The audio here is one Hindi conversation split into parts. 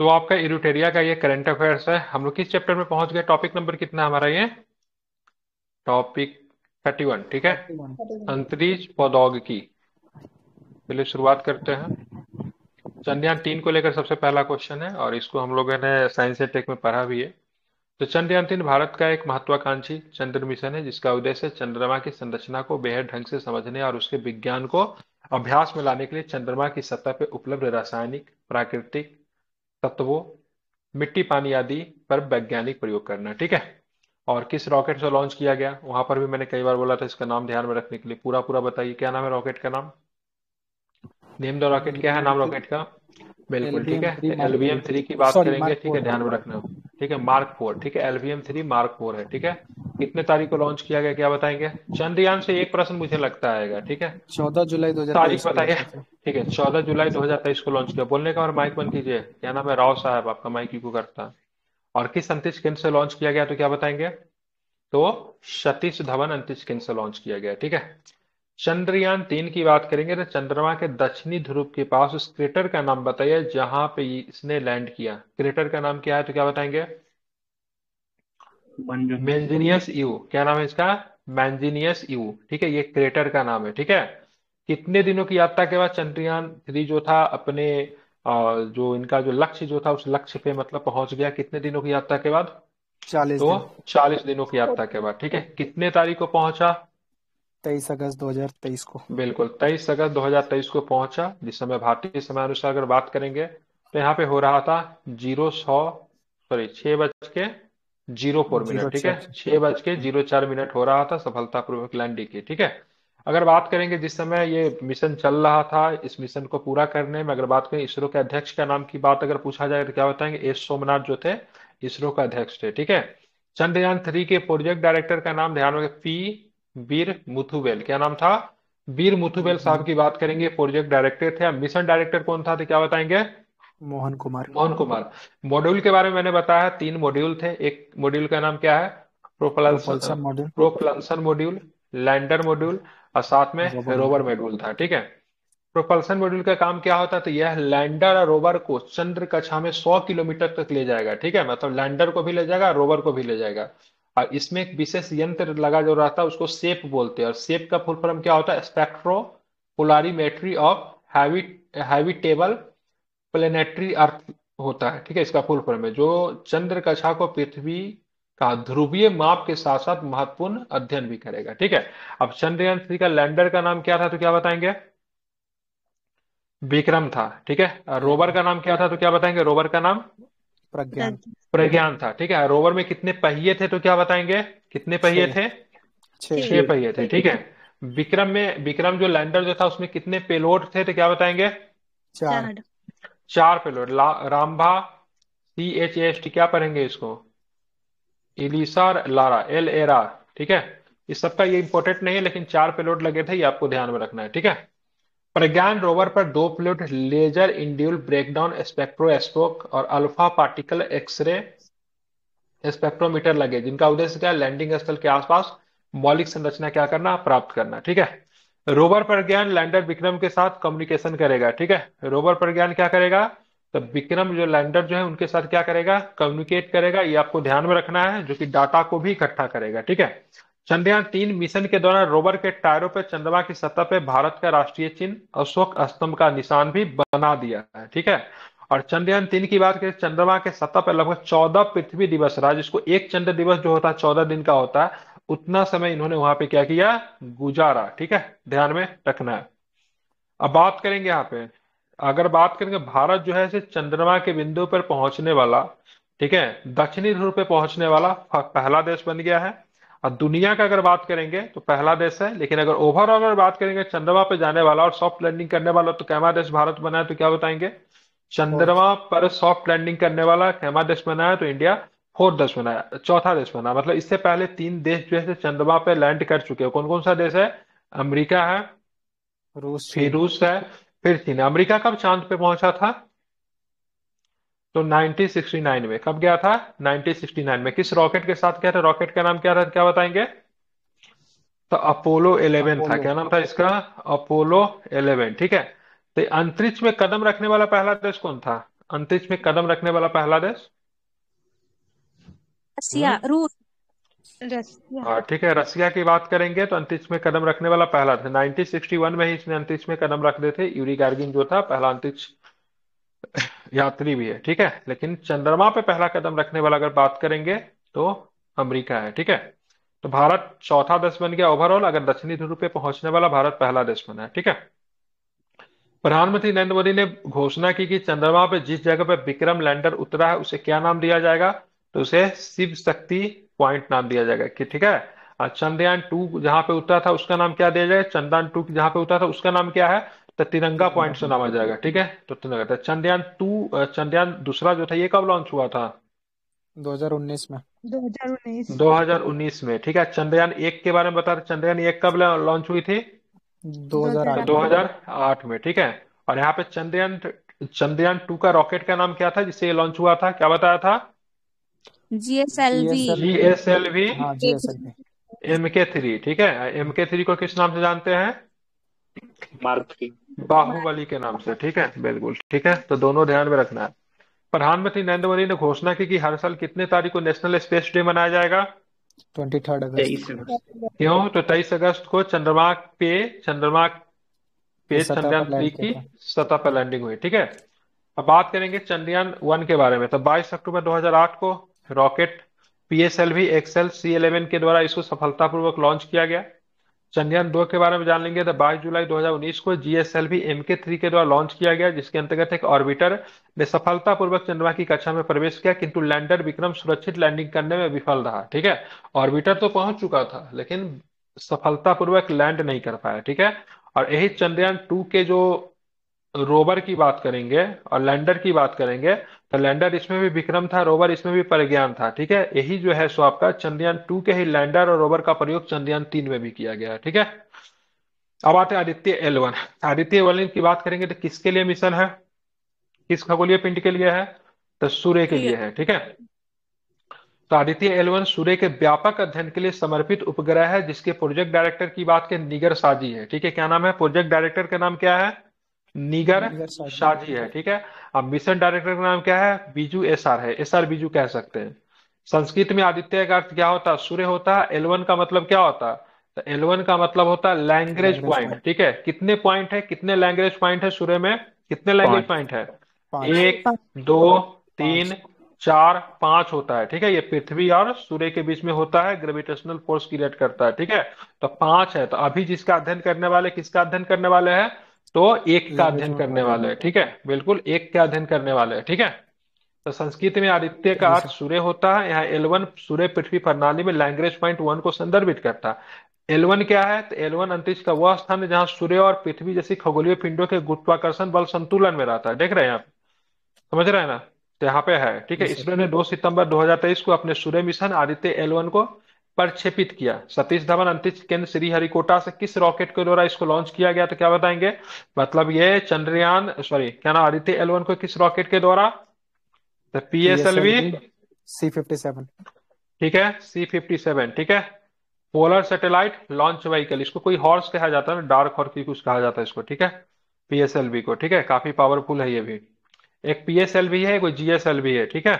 तो आपका इरुटेरिया का ये करंट अफेयर्स है हम लोग किस चैप्टर में पहुंच गए टॉपिक नंबर कितना हमारा ये टॉपिक थर्टी वन ठीक है अंतरिक्ष प्रौद्योगिकी चलिए शुरुआत करते हैं चंद्रयान तीन को लेकर सबसे पहला क्वेश्चन है और इसको हम लोगों ने साइंस एंड टेक में पढ़ा भी है तो चंद्रयान तीन भारत का एक महत्वाकांक्षी चंद्र मिशन है जिसका उद्देश्य चंद्रमा की संरचना को बेहद ढंग से समझने और उसके विज्ञान को अभ्यास में लाने के लिए चंद्रमा की सतह पर उपलब्ध रासायनिक प्राकृतिक तत्वों मिट्टी पानी आदि पर वैज्ञानिक प्रयोग करना ठीक है और किस रॉकेट से लॉन्च किया गया वहां पर भी मैंने कई बार बोला था इसका नाम ध्यान में रखने के लिए पूरा पूरा बताइए क्या नाम है रॉकेट का नाम नेम द रॉकेट क्या है नाम रॉकेट का बिल्कुल ठीक है एलवीएम थ्री की बात करेंगे ठीक है ध्यान में रखना ठीक है मार्क फोर ठीक है एलवीएम थ्री मार्क फोर है ठीक है कितने तारीख को लॉन्च किया गया क्या बताएंगे चंद्रयान से एक प्रश्न मुझे लगता आएगा ठीक है चौदह जुलाई दो तारीख बताइए ठीक है चौदह जुलाई दो हजार तेईस को लॉन्च किया बोलने का और माइक बंद कीजिए क्या नाम है राव साहब आपका माइक यू करता और किस अंतिश केंद्र से लॉन्च किया गया तो क्या बताएंगे तो सतीश धवन अंतिश केंद्र से लॉन्च किया गया ठीक है चंद्रयान तीन की बात करेंगे तो चंद्रमा के दक्षिणी ध्रुव के पास उस क्रेटर का नाम बताइए जहां पे इसने लैंड किया क्रेटर का नाम क्या है तो क्या बताएंगे मैंजीनियस यू क्या नाम है इसका मैंजिनियस यू ठीक है ये क्रेटर का नाम है ठीक है कितने दिनों की यात्रा के बाद चंद्रयान थ्री जो था अपने जो इनका जो लक्ष्य जो था उस लक्ष्य पे मतलब पहुंच गया कितने दिनों की यात्रा के बाद चालीस तो चालीस दिनों की यात्रा के बाद ठीक है कितने तारीख को पहुंचा तेईस अगस्त दो हजार तेईस को बिल्कुल तेईस अगस्त दो हजार तेईस को पहुंचा जिस समय भारतीय समय अनुसार अगर बात करेंगे तो यहाँ पे हो रहा था जीरो सौ सॉरी छह बज के जीरो फोर मिनट ठीक है छह बज के जीरो चार मिनट हो रहा था सफलतापूर्वक लैंडिंग की ठीक है अगर बात करेंगे जिस समय ये मिशन चल रहा था इस मिशन को पूरा करने में अगर बात करें इसरो के अध्यक्ष का नाम की बात अगर पूछा जाए तो क्या बताएंगे एस सोमनाथ जो थे इसरो का अध्यक्ष थे ठीक है चंद्रयान थ्री के प्रोजेक्ट डायरेक्टर का नाम ध्यान रखें पी बीर मुथुबेल क्या नाम था बीर मुथुबेल साहब की बात करेंगे प्रोजेक्ट डायरेक्टर थे मिशन डायरेक्टर कौन था तो क्या बताएंगे मोहन कुमार मोहन कुमार मॉड्यूल के बारे में मैंने बताया तीन मॉड्यूल थे एक मॉड्यूल का नाम क्या है propulsion module propulsion module lander module और साथ में रोवर मॉड्यूल था ठीक है प्रोपल्सन मॉड्यूल का काम क्या होता है तो यह लैंडर और रोवर को चंद्र कक्षा में 100 किलोमीटर तक ले जाएगा ठीक है मतलब लैंडर को भी ले जाएगा रोवर को भी ले जाएगा और इसमें एक विशेष यंत्र लगा जो रहता है उसको सेप बोलते हैं और सेप का फुल फॉर्म क्या होता है spectro polarimetry of habitable planetary Earth होता है ठीक है इसका फुल फॉर्म है जो चंद्र कक्षा को पृथ्वी का ध्रुवीय माप के साथ साथ महत्वपूर्ण अध्ययन भी करेगा ठीक है अब चंद्रयान थ्री का लैंडर का नाम क्या था तो क्या बताएंगे विक्रम था ठीक है रोवर का नाम क्या था तो क्या बताएंगे रोवर का नाम प्रज्ञान प्रज्ञान था ठीक है रोवर में कितने पहिए थे तो क्या बताएंगे कितने पहिए थे छह पहिए थे ठीक है विक्रम में विक्रम जो लैंडर जो था उसमें कितने पेलोड थे तो क्या बताएंगे चार चार payload RAMBHA C H S T क्या पढ़ेंगे इसको इलिसा लारा एल एरा ठीक है इस सबका ये इंपॉर्टेंट नहीं है लेकिन चार पेलोड लगे थे ये आपको ध्यान में रखना है ठीक है प्रज्ञान रोवर पर दो plate laser induced breakdown spectroscope और अल्फा पार्टिकल एक्सरे स्पेक्ट्रोमीटर लगे जिनका उद्देश्य क्या है लैंडिंग स्थल के आसपास मौलिक संरचना क्या करना प्राप्त करना ठीक है रोवर प्रज्ञान लैंडर विक्रम के साथ कम्युनिकेशन करेगा ठीक है रोवर प्रज्ञान क्या करेगा तो विक्रम जो लैंडर जो है उनके साथ क्या करेगा कम्युनिकेट करेगा ये आपको ध्यान में रखना है जो कि डाटा को भी इकट्ठा करेगा ठीक है चंद्रयान तीन मिशन के दौरान रोवर के टायरों पर चंद्रमा की सतह पर भारत का राष्ट्रीय चिन्ह अशोक स्तंभ का निशान भी बना दिया है ठीक है और चंद्रयान तीन की बात करें चंद्रमा के सतह पर लगभग चौदह पृथ्वी दिवस रहा जिसको एक चंद्र दिवस जो होता है चौदह दिन का होता है उतना समय इन्होंने वहां पे क्या किया गुजारा ठीक है ध्यान में रखना है अब बात करेंगे यहाँ पे अगर बात करेंगे भारत जो है चंद्रमा के बिंदु पर पहुंचने वाला ठीक है दक्षिणी ध्रुव पे पहुंचने वाला पहला देश बन गया है और दुनिया का अगर बात करेंगे तो पहला देश है लेकिन अगर ओवरऑल अगर बात करेंगे चंद्रमा पे जाने वाला और सॉफ्ट लैंडिंग करने वाला तो कैमा देश भारत बनाया तो क्या बताएंगे चंद्रमा पर सॉफ्ट लैंडिंग करने वाला कैमा देश बनाया तो इंडिया फोर्थ देश बनाया चौथा देश बना मतलब इससे पहले तीन देश जो है चंद्रमा पे लैंड कर चुके हैं कौन कौन सा देश है अमरीका है रूस फिर रूस है फिर चीन अमरीका कब चांद पे पहुंचा था तो 1969 में कब गया था 1969 में किस रॉकेट के साथ गया था रॉकेट का नाम क्या था क्या बताएंगे तो अपोलो 11 था क्या नाम था इसका अपोलो 11 ठीक है तो अंतरिक्ष में कदम रखने वाला पहला देश कौन था अंतरिक्ष में कदम रखने वाला पहला देश रसिया हम्म। रूस हाँ, ठीक है रसिया की बात करेंगे तो अंतरिक्ष में कदम रखने वाला पहला था 1961 में ही इसने अंतरिक्ष में कदम रख दिए थे यूरी गार्गिन जो था पहला अंतरिक्ष यात्री भी है ठीक है लेकिन चंद्रमा पे पहला कदम रखने वाला अगर बात करेंगे तो अमेरिका है ठीक है तो भारत चौथा देश बन गया ओवरऑल अगर दक्षिणी ध्रुव पे पहुंचने वाला भारत पहला देश बना है ठीक है प्रधानमंत्री नरेंद्र मोदी ने घोषणा की कि चंद्रमा पे जिस जगह पे विक्रम लैंडर उतरा है उसे क्या नाम दिया जाएगा तो उसे शिव शक्ति पॉइंट नाम दिया जाएगा कि ठीक है चंद्रयान टू जहां पे उतरा था उसका नाम क्या दिया जाएगा चंद्रयान टू जहां पे उतरा था उसका नाम क्या है तो तिरंगा पॉइंट से नामा जाएगा ठीक है तो तिरंगा चंद्रयान टू चंद्रयान दूसरा जो था ये कब लॉन्च हुआ था 2019 में 2019 2019 में ठीक है चंद्रयान एक के बारे में बता रहे चंद्रयान एक कब लॉन्च हुई थी 2008 2008 में ठीक है और यहाँ पे चंद्रयान चंद्रयान टू का रॉकेट का नाम क्या था जिससे ये लॉन्च हुआ था क्या बताया था GSLV GSLV M K three ठीक है एम के थ्री को किस नाम से जानते हैं बाहुबली के नाम से ठीक है बिल्कुल ठीक है तो दोनों ध्यान में रखना है प्रधानमंत्री नरेंद्र मोदी ने घोषणा की कि हर साल कितने तारीख को नेशनल स्पेस डे मनाया जाएगा ट्वेंटी थर्ड अगस्त क्यों तो तेईस अगस्त को चंद्रमा पे चंद्रमा पे चंद्रयान थ्री की सतह पर लैंडिंग हुई ठीक है अब बात करेंगे चंद्रयान वन के बारे में तो 22 अक्टूबर 2008 को rocket PSLV XL C eleven के द्वारा इसको सफलतापूर्वक लॉन्च किया गया चंद्रयान दो के बारे में जान लेंगे तो 22 जुलाई 2019 को जीएसएलवी के थ्री के द्वारा लॉन्च किया गया जिसके अंतर्गत एक ऑर्बिटर ने सफलतापूर्वक चंद्रमा की कक्षा में प्रवेश किया किंतु लैंडर विक्रम सुरक्षित लैंडिंग करने में विफल रहा ठीक है ऑर्बिटर तो पहुंच चुका था लेकिन सफलतापूर्वक लैंड नहीं कर पाया ठीक है और यही चंद्रयान टू के जो रोवर की बात करेंगे और लैंडर की बात करेंगे तो लैंडर इसमें भी विक्रम था रोवर इसमें भी प्रज्ञान था ठीक है यही जो है सो आपका चंद्रयान टू के ही लैंडर और रोवर का प्रयोग चंद्रयान तीन में भी किया गया है ठीक है अब आते हैं Aditya L one Aditya L की बात करेंगे तो किसके लिए मिशन है किस खगोलीय पिंड के लिए है तो सूर्य के लिए है ठीक है तो आदित्य एल वन सूर्य के व्यापक अध्ययन के लिए समर्पित उपग्रह है जिसके प्रोजेक्ट डायरेक्टर की बात के निगर साजी है ठीक है क्या नाम है प्रोजेक्ट डायरेक्टर का नाम क्या है निगर, शाजी है ठीक है अब मिशन डायरेक्टर का नाम क्या है बीजू एस आर है एस आर बीजू कह सकते हैं संस्कृत में आदित्य का अर्थ क्या होता है सूर्य होता है एलवन का मतलब क्या होता है तो एलवन का मतलब होता है लैंग्वेज पॉइंट ठीक है कितने पॉइंट है कितने लैंग्वेज पॉइंट है सूर्य में कितने लैंग्वेज पॉइंट है एक दो तीन चार पांच होता है ठीक है ये पृथ्वी और सूर्य के बीच में होता है ग्रेविटेशनल फोर्स क्रिएट करता है ठीक है तो पांच है तो अभी जिसका अध्ययन करने वाले किसका अध्ययन करने वाले हैं तो एक का अध्ययन करने वाले है ठीक है बिल्कुल एक का अध्ययन करने वाले है ठीक है तो संस्कृत में आदित्य का अर्थ सूर्य होता है यहाँ एलवन सूर्य पृथ्वी प्रणाली में लैंग्वेज पॉइंट वन को संदर्भित करता है एलवन क्या है तो एलवन अंतरिक्ष का वह स्थान है जहां सूर्य और पृथ्वी जैसी खगोलीय पिंडों के गुरुत्वाकर्षण बल संतुलन में रहता है देख रहे हैं आप समझ रहे हैं ना तो यहाँ पे है ठीक है इसरो ने 2 सितंबर 2023 को अपने सूर्य मिशन आदित्य एलवन को पर किया सतीश धवन अंतरिक्ष केंद्र श्री हरिकोटा से किस रॉकेट के द्वारा इसको लॉन्च किया गया तो क्या बताएंगे मतलब ये चंद्रयान सॉरी क्या नाम आदित्य एल को किस रॉकेट के द्वारा P S L V C fifty seven ठीक है सी फिफ्टी सेवन ठीक है पोलर सैटेलाइट लॉन्च व्हीकल इसको कोई हॉर्स कहा जाता है डार्क हॉर्स की कुछ कहा जाता है इसको ठीक है पीएसएलवी को ठीक है काफी पावरफुल है ये भी एक पीएसएलवी है कोई जीएसएलवी है ठीक है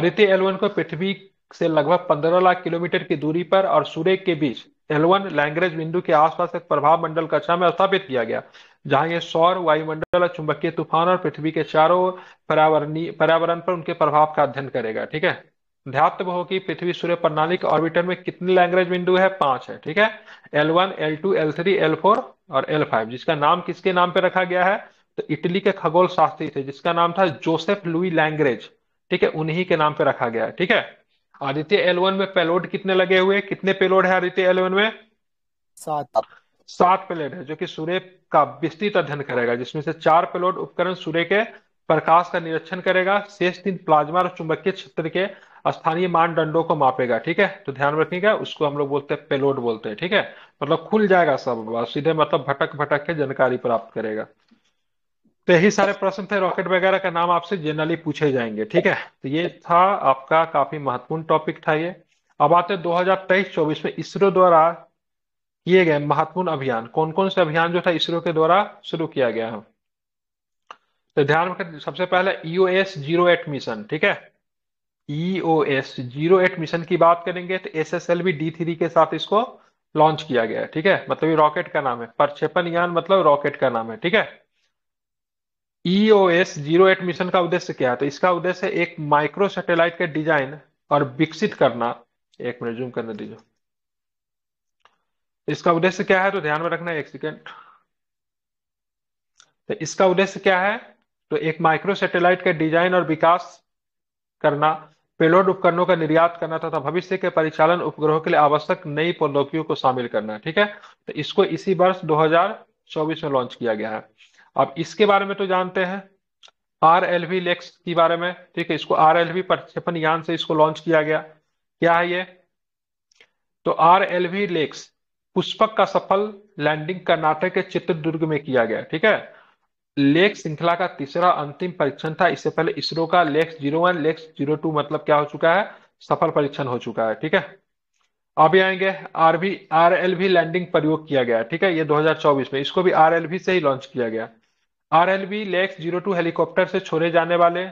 आदित्य एलवन को पृथ्वी से लगभग 15 लाख किलोमीटर की दूरी पर और सूर्य के बीच एलवन लैंग्रेज बिंदु के आसपास एक प्रभाव मंडल कक्षा में स्थापित किया गया जहां ये सौर वायुमंडल और चुंबकीय तूफान और पृथ्वी के चारों पर्यावरणीय पर्यावरण पर उनके प्रभाव का अध्ययन करेगा ठीक है ध्यात हो कि पृथ्वी सूर्य प्रणाली के ऑर्बिटर में कितने लैंग्रेज बिंदु है पांच है ठीक है L one L two L three L four और एल फाइव जिसका नाम किसके नाम पे रखा गया है तो इटली के खगोल शास्त्री थे जिसका नाम था जोसेफ लुई लैंग्रेज ठीक है उन्हीं के नाम पे रखा गया है ठीक है आदित्य एल वन में पेलोड कितने लगे हुए कितने पेलोड है आदित्य एल वन में सात सात पेलोड है जो कि सूर्य का विस्तृत अध्ययन करेगा जिसमें से चार पेलोड उपकरण सूर्य के प्रकाश का निरीक्षण करेगा शेष तीन प्लाज्मा और चुंबकीय क्षेत्र के स्थानीय मानदंडों को मापेगा ठीक है तो ध्यान रखिएगा उसको हम लोग बोलते हैं पेलोड बोलते हैं ठीक है मतलब खुल जाएगा सब सीधे मतलब भटक भटक के जानकारी प्राप्त करेगा तो यही सारे प्रश्न थे रॉकेट वगैरह का नाम आपसे जनरली पूछे जाएंगे ठीक है तो ये था आपका काफी महत्वपूर्ण टॉपिक था ये अब आते दो हजार तेईस चौबीस में इसरो द्वारा किए गए महत्वपूर्ण अभियान कौन कौन से अभियान जो था इसरो के द्वारा शुरू किया गया है तो ध्यान रखें सबसे पहले एस जीरो एट मिशन ठीक है एस जीरो एट मिशन की बात करेंगे तो S S L V D three के साथ इसको लॉन्च किया गया है ठीक है मतलब ये रॉकेट का नाम है प्रक्षेपण यान मतलब रॉकेट का नाम है ठीक है ईओएस जीरो एट मिशन का उद्देश्य क्या है तो इसका उद्देश्य एक माइक्रो सैटेलाइट के डिजाइन और विकसित करना एक मिनट जूम करने दीजिए इसका उद्देश्य क्या है तो ध्यान में रखना एक सेकेंड तो इसका उद्देश्य क्या है तो एक माइक्रो सैटेलाइट का डिजाइन और विकास करना पेलोड उपकरणों का निर्यात करना तथा भविष्य के परिचालन उपग्रहों के लिए आवश्यक नई प्रौद्योगिकियों को शामिल करना ठीक है तो इसको इसी वर्ष 2024 में लॉन्च किया गया है अब इसके बारे में तो जानते हैं आर एल वी लेक्स के बारे में ठीक है इसको आर एल वी प्रक्षेपण यान से इसको लॉन्च किया गया क्या है ये तो R L V LEX Pushpak का सफल लैंडिंग कर्नाटक के चित्रदुर्ग में किया गया ठीक है लेक श्रृंखला का तीसरा अंतिम परीक्षण था इससे पहले इसरो का LEX zero one LEX zero two मतलब क्या हो चुका है सफल परीक्षण हो चुका है ठीक है अभी आएंगे RV R L V landing प्रयोग किया गया ठीक है ये 2024 में इसको भी आर एल वी से ही लॉन्च किया गया R L B LEX zero two helicopter से छोड़े जाने वाले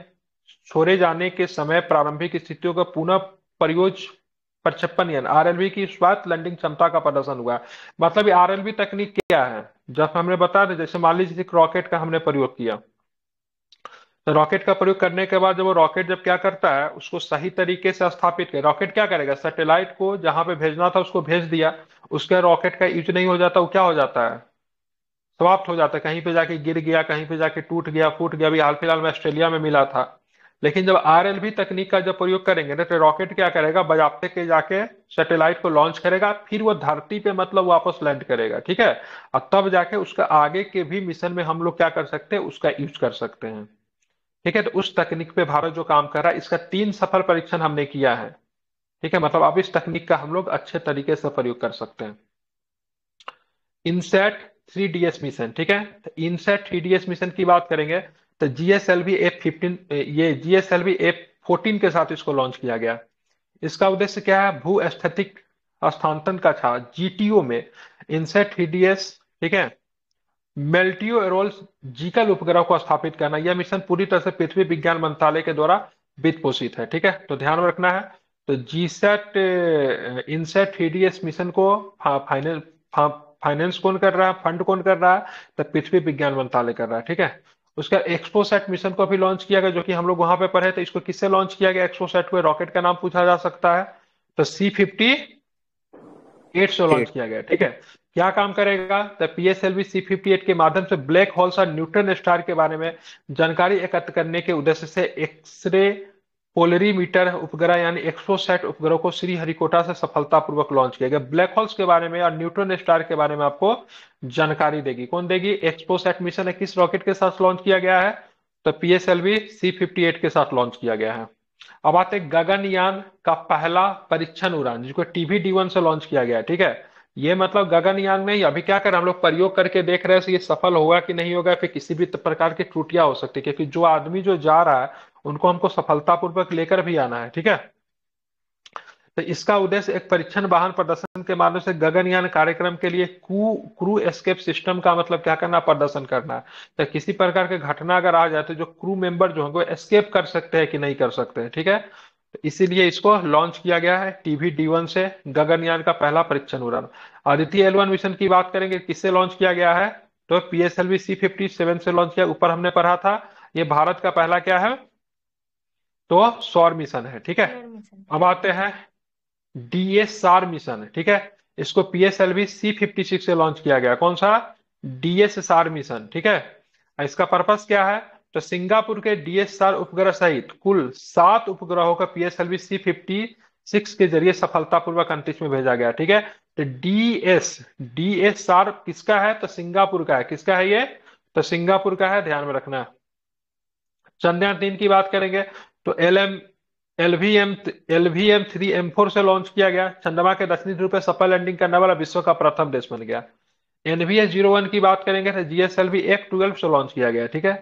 छोड़े जाने के समय प्रारंभिक स्थितियों का पुनः प्रयोज पर छप्पन यन बी की स्वात लैंडिंग क्षमता का प्रदर्शन हुआ मतलब आर एल बी तकनीक क्या है जब हमने बता दें जैसे मान लीजिए रॉकेट का हमने प्रयोग किया तो रॉकेट का प्रयोग करने के बाद जब वो रॉकेट जब क्या करता है उसको सही तरीके से स्थापित कर रॉकेट क्या करेगा सैटेलाइट को जहां पे भेजना था उसको भेज दिया उसके रॉकेट का यूज नहीं हो जाता वो क्या हो जाता है समाप्त हो जाता है कहीं पे जाके गिर गया कहीं पे जाके टूट गया फूट गया अभी हाल फिलहाल में ऑस्ट्रेलिया में मिला था लेकिन जब आर एल तकनीक का जब प्रयोग करेंगे ना तो रॉकेट क्या करेगा बजापते के जाके सैटेलाइट को लॉन्च करेगा फिर वो धरती पे मतलब वापस लैंड करेगा ठीक है और तब जाके उसका आगे के भी मिशन में हम लोग क्या कर सकते हैं उसका यूज कर सकते हैं ठीक है तो उस तकनीक पे भारत जो काम कर रहा है इसका तीन सफल परीक्षण हमने किया है ठीक है मतलब अब इस तकनीक का हम लोग अच्छे तरीके से प्रयोग कर सकते हैं इनसेट थ्री डीएस मिशन ठीक है तो इनसेट थ्री डीएस मिशन की बात करेंगे तो जीएसएलवी एफ फिफ्टीन ये जीएसएलवी एफ फोर्टीन के साथ इसको लॉन्च किया गया इसका उद्देश्य क्या है भू स्थितिक स्थानांतरण का था जीटीओ में इनसेट थ्रीडीएस ठीक है मेल्टियो एरोल जीकल उपग्रह को स्थापित करना यह मिशन पूरी तरह से पृथ्वी विज्ञान मंत्रालय के द्वारा वित्त पोषित है ठीक है तो ध्यान में रखना है तो जीसेट इनसेट थ्रीडीएस मिशन को फाइनल फा, फाइनेंस कौन कर रहा है फंड कौन कर रहा है तो पृथ्वी विज्ञान मंत्रालय कर रहा है ठीक है उसका एक्सपोसेट मिशन को भी लॉन्च किया गया जो कि हम लोग वहां पे पढ़े तो इसको किससे लॉन्च किया गया एक्सपोसेट को रॉकेट का नाम पूछा जा सकता है तो सी फिफ्टी एट से लॉन्च किया गया ठीक है क्या काम करेगा तो पीएसएलवी सी फिफ्टी एट के माध्यम से ब्लैक होल्स और न्यूट्रन स्टार के बारे में जानकारी एकत्र करने के उद्देश्य से एक्सरे पोलरीमीटर उपग्रह यानी एक्सोसेट उपग्रह को श्रीहरिकोटा से सफलतापूर्वक लॉन्च किया गया ब्लैक होल्स के बारे में और न्यूट्रॉन स्टार के बारे में आपको जानकारी देगी कौन देगी एक्सपोसेट मिशन है किस रॉकेट के साथ लॉन्च किया गया है तो पीएसएलवी सी फिफ्टी एट के साथ लॉन्च किया गया है अब आते गगनयान का पहला परीक्षण उड़ान जिसको टीवी डी वन से लॉन्च किया गया है ठीक है ये मतलब गगनयान में अभी क्या कर हम लोग प्रयोग करके देख रहे हैं ये सफल होगा कि नहीं होगा फिर किसी भी प्रकार की त्रुटियां हो सकती है क्योंकि जो आदमी जो जा रहा है उनको हमको सफलतापूर्वक लेकर भी आना है ठीक है तो इसका उद्देश्य एक परीक्षण वाहन प्रदर्शन के माध्यम से गगनयान कार्यक्रम के लिए क्रू क्रू एस्केप सिस्टम का मतलब क्या करना प्रदर्शन करना है तो किसी प्रकार की घटना अगर आ जाए तो जो क्रू मेंबर जो है एस्केप कर सकते हैं कि नहीं कर सकते हैं ठीक है तो इसीलिए इसको लॉन्च किया गया है टीवी डी वन से गगनयान का पहला परीक्षण उड़ान आदित्य एल वन मिशन की बात करेंगे किससे लॉन्च किया गया है तो P S L V C fifty seven से लॉन्च किया ऊपर हमने पढ़ा था ये भारत का पहला क्या है तो सौर मिशन है ठीक है अब आते हैं डीएसआर मिशन ठीक है इसको पीएसएलवी सी फिफ्टी सिक्स से लॉन्च किया गया कौन सा डीएसआर मिशन ठीक है इसका पर्पस क्या है तो सिंगापुर के डीएसआर उपग्रह सहित कुल सात उपग्रहों का पीएसएलवी सी फिफ्टी सिक्स के जरिए सफलतापूर्वक अंतरिक्ष में भेजा गया ठीक है तो डीएस डीएसआर किसका है तो सिंगापुर का है किसका है ये तो सिंगापुर का है ध्यान में रखना चंद्रयान तीन की बात करेंगे तो L M L V M L V M three M four से लॉन्च किया गया चंद्रमा के दक्षिणी ध्रुव पर सफल लैंडिंग करने वाला विश्व का प्रथम देश बन गया एनवीए जीरो वन की बात करेंगे तो जीएसएल वी एक ट्वेल्व से लॉन्च किया गया ठीक है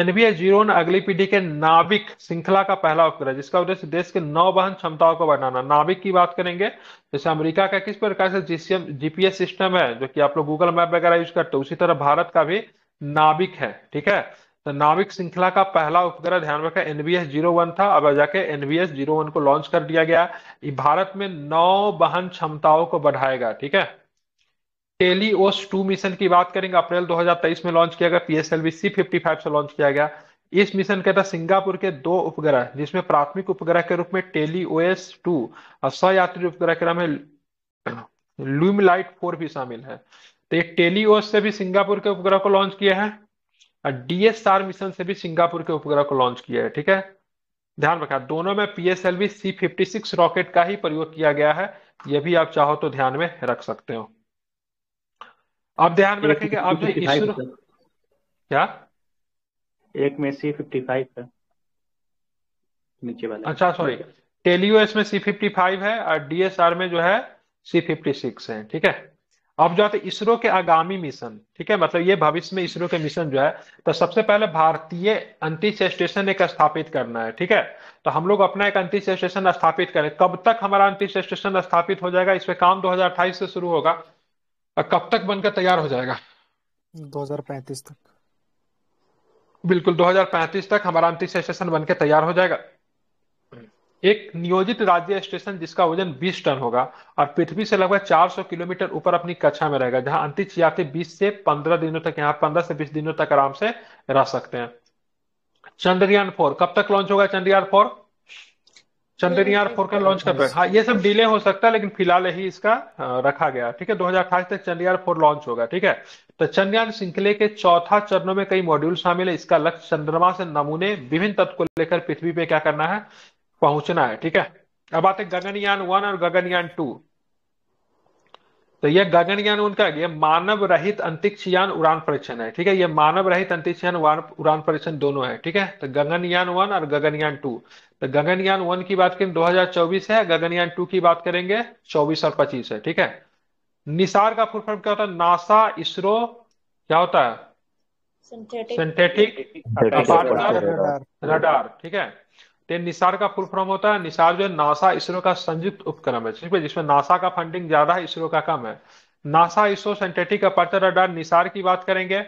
एनवीए जीरो वन अगली पीढ़ी के नाविक श्रृंखला का पहला उपग्रह जिसका उद्देश्य देश के नौ वाहन क्षमताओं को बढ़ाना नाविक की बात करेंगे जैसे अमेरिका का किस प्रकार से जीसीएम जीपीएस सिस्टम है जो कि आप लोग गूगल मैप वगैरह यूज करते हो उसी तरह भारत का भी नाविक है ठीक है तो नाविक श्रृंखला का पहला उपग्रह ध्यान रखा एनवीएस जीरो वन था अब जाके एनवीएस जीरो वन को लॉन्च कर दिया गया भारत में नौ वहन क्षमताओं को बढ़ाएगा ठीक है टेलीओस टू मिशन की बात करेंगे अप्रैल 2023 में लॉन्च किया गया पीएसएलवी सी फिफ्टी फाइव से लॉन्च किया गया इस मिशन के तहत सिंगापुर के दो उपग्रह जिसमें प्राथमिक उपग्रह के रूप में टेलीओएस टू और सयात्री उपग्रह के रूप में लूमलाइट फोर भी शामिल है तो ये टेलीओस से भी सिंगापुर के उपग्रह को लॉन्च किया है डीएसआर मिशन से भी सिंगापुर के उपग्रह को लॉन्च किया है ठीक है ध्यान रखा दोनों में PSLV C fifty six rocket का ही प्रयोग किया गया है यह भी आप चाहो तो ध्यान में रख सकते हो आप ध्यान में रखेंगे आप जो इसरो क्या एक में सी फिफ्टी फाइव है नीचे वाला अच्छा सॉरी टेलियो में सी फिफ्टी फाइव है और डीएसआर में जो है सी फिफ्टी सिक्स है ठीक है अब जो है तो इसरो के आगामी मिशन ठीक है मतलब ये भविष्य में इसरो के मिशन जो है तो सबसे पहले भारतीय अंतरिक्ष स्टेशन एक स्थापित करना है ठीक है तो हम लोग अपना एक अंतरिक्ष स्टेशन स्थापित करें कब तक हमारा अंतरिक्ष स्टेशन स्थापित हो जाएगा इसमें काम दो से शुरू होगा और कब तक बनकर तैयार हो जाएगा दो तक बिल्कुल 2035 तक हमारा अंतरिक्ष स्टेशन बनकर तैयार हो जाएगा एक नियोजित राज्य स्टेशन जिसका वजन 20 टन होगा और पृथ्वी से लगभग 400 किलोमीटर ऊपर अपनी कक्षा में रहेगा जहां अंतरिक्ष यात्री 20 से 15 दिनों तक यहाँ 15 से 20 दिनों तक आराम से रह सकते हैं चंद्रयान फोर कब तक लॉन्च होगा चंद्रयान फोर चंद्रयान फोर का लॉन्च कब हाँ ये सब डिले हो सकता है लेकिन फिलहाल ही इसका रखा गया ठीक है दो तक चंद्रयान फोर लॉन्च होगा ठीक है तो चंद्रयान श्रृंखले के चौथा चरणों में कई मॉड्यूल शामिल है इसका लक्ष्य चंद्रमा से नमूने विभिन्न तत्व को लेकर पृथ्वी पे क्या करना है पहुंचना है ठीक है अब आते गगनयान वन और गगनयान टू तो यह गगनयान उनका यह मानव रहित अंतरिक्ष यान उड़ान परीक्षण है ठीक है यह मानव रहित अंतरिक्ष यान उड़ान परीक्षण दोनों है ठीक है तो गगनयान वन और गगनयान टू तो गगनयान वन की बात करें 2024 है गगनयान टू की बात करेंगे 24 और 25 है ठीक है निसार का फुल फॉर्म क्या होता है नासा इसरो क्या होता है सिंथेटिक रडार ठीक है टेन निसार का फुल फॉर्म होता है निसार जो है नासा इसरो का संयुक्त उपक्रम है ठीक है जिसमें नासा का फंडिंग ज्यादा है इसरो का कम है NASA ISRO synthetic aperture radar NISAR की बात करेंगे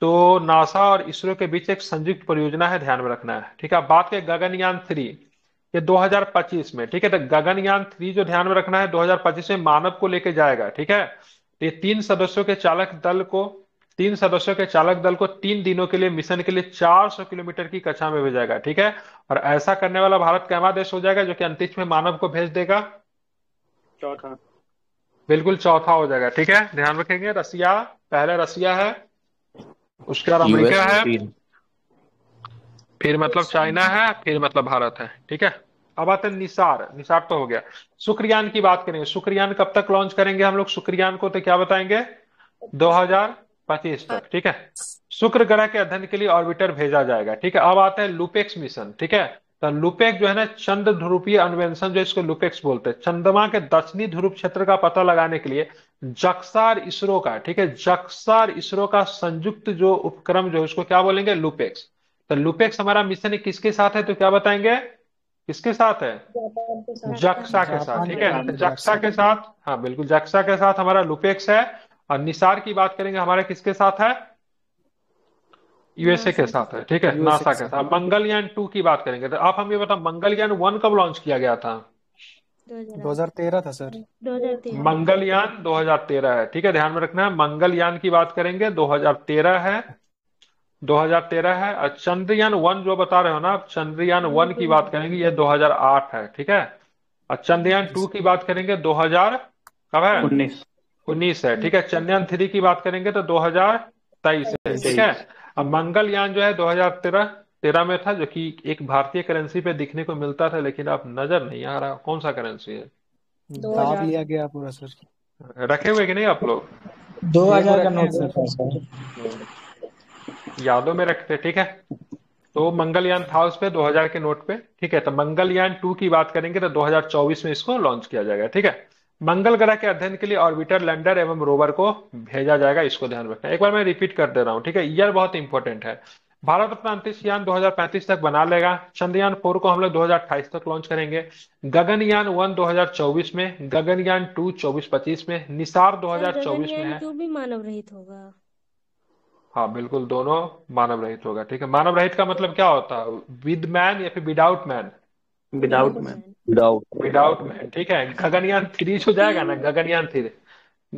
तो नासा और इसरो के बीच एक संयुक्त परियोजना है ध्यान में रखना है ठीक है बात करें गगनयान थ्री ये 2025 में ठीक है तो गगनयान थ्री जो ध्यान में रखना है 2025 में मानव को लेके जाएगा ठीक है ये तीन सदस्यों के चालक दल को तीन सदस्यों के चालक दल को तीन दिनों के लिए मिशन के लिए 400 किलोमीटर की कक्षा में भेजा गया ठीक है और ऐसा करने वाला भारत कैमा देश हो जाएगा जो कि अंतरिक्ष में मानव को भेज देगा चौथा बिल्कुल चौथा हो जाएगा ठीक है ध्यान रखेंगे रसिया पहले रसिया है उसके बाद अमेरिका है फिर मतलब चाइना है फिर मतलब भारत है ठीक है अब आते निसार निसार तो हो गया सुक्रियान की बात करेंगे सुक्रियान कब तक लॉन्च करेंगे हम लोग सुक्रियान को तो क्या बताएंगे 2000 पच्चीस तक ठीक है शुक्र ग्रह के अध्ययन के लिए ऑर्बिटर भेजा जाएगा ठीक है अब आते हैं लुपेक्स मिशन ठीक है तो लुपेक जो है ना चंद्र ध्रुपीय अन्वेषण जो इसको लुपेक्स बोलते हैं चंद्रमा के दक्षिणी ध्रुव क्षेत्र का पता लगाने के लिए जक्सार इसरो का ठीक है जक्सार इसरो का संयुक्त जो उपक्रम जो है उसको क्या बोलेंगे लुपेक्स तो लुपेक्स हमारा मिशन किसके साथ है तो क्या बताएंगे किसके साथ है जक्सा के साथ ठीक है जक्सा के साथ हाँ बिल्कुल जक्सा के साथ हमारा लुपेक्स है और निसार की बात करेंगे हमारे किसके साथ है यूएसए के साथ है ठीक है नासा के साथ मंगलयान टू की बात करेंगे तो आप हम ये बताओ मंगलयान वन कब लॉन्च किया गया था 2013 था सर 2013 मंगलयान 2013 है ठीक है ध्यान में रखना है मंगलयान की बात करेंगे 2013 है 2013 है और चंद्रयान वन जो बता रहे हो ना आप चंद्रयान वन की बात करेंगे ये 2008 है ठीक है और चंद्रयान टू की बात करेंगे 2000 कब है 19 उन्नीस है ठीक है अच्छा। चंद्रयान थ्री की बात करेंगे तो दो हजार तेईस है अच्छा। ठीक है अब मंगलयान जो है दो हजार तेरह तेरह में था जो कि एक भारतीय करेंसी पे दिखने को मिलता था लेकिन अब नजर नहीं आ रहा कौन सा करेंसी है दाब लिया गया पूरा सर रखे हुए कि नहीं आप लोग दो हजार का नोट यादों में रखते ठीक है तो मंगलयान था उस पे 2000 के नोट पे ठीक है तो मंगलयान टू की बात करेंगे तो 2024 में इसको लॉन्च किया जाएगा ठीक है मंगल ग्रह के अध्ययन के लिए ऑर्बिटर लैंडर एवं रोवर को भेजा जाएगा इसको ध्यान रखना एक बार मैं रिपीट कर दे रहा हूँ ठीक है ईयर बहुत इंपॉर्टेंट है भारत अपना अंतरिक्षयान 2035 तक बना लेगा चंद्रयान फोर को हम लोग 2028 तक लॉन्च करेंगे गगनयान वन 2024 में गगनयान टू चौबीस पच्चीस में निसार 2024 में है भी मानव रहित होगा हाँ बिल्कुल दोनों मानव रहित होगा ठीक है मानव रहित का मतलब क्या होता है विद मैन या फिर without man without man without without man ठीक है गगनयान थ्री हो जाएगा ना Gaganyaan three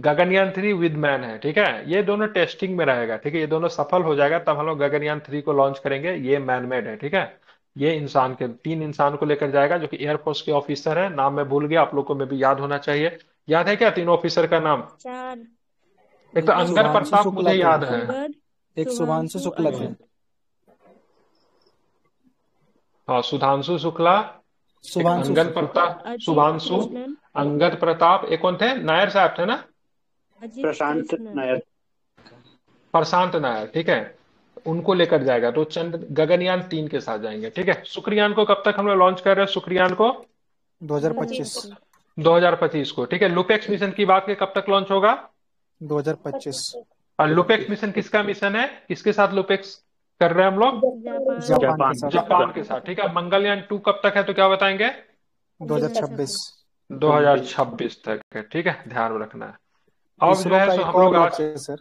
Gaganyaan three with man है ठीक है ये दोनों टेस्टिंग में रहेगा ठीक है ये दोनों सफल हो जाएगा तब हम लोग गगनयान थ्री को लॉन्च करेंगे ये मैन मेड है ठीक है ये इंसान के तीन इंसान को लेकर जाएगा जो कि एयरफोर्स के ऑफिसर है नाम मैं भूल गया आप लोग को मैं भी याद होना चाहिए याद है क्या तीनों ऑफिसर का नाम एक तो अंगर प्रताप मुझे याद है एक सुधांशु शुक्ला हाँ सुधांशु शुक्ला अंगद प्रताप सुभांशु अंगद प्रताप ये कौन थे नायर साहब थे ना प्रशांत नायर प्रशांत नायर ठीक है उनको लेकर जाएगा तो चंद गगनयान तीन के साथ जाएंगे ठीक है सुक्रियान को कब तक हम लोग लॉन्च कर रहे हैं सुक्रियान को 2025 2025 को ठीक है लुपेक्स मिशन की बात के कब तक लॉन्च होगा 2025 और लुपेक्स मिशन किसका मिशन है किसके साथ लुपेक्स कर रहे हैं हम लोग जापान जापान के साथ ठीक है मंगलयान टू कब तक है तो क्या बताएंगे 2026 2026 तक है ठीक है ध्यान में रखना है और जो है हम लोग आज सर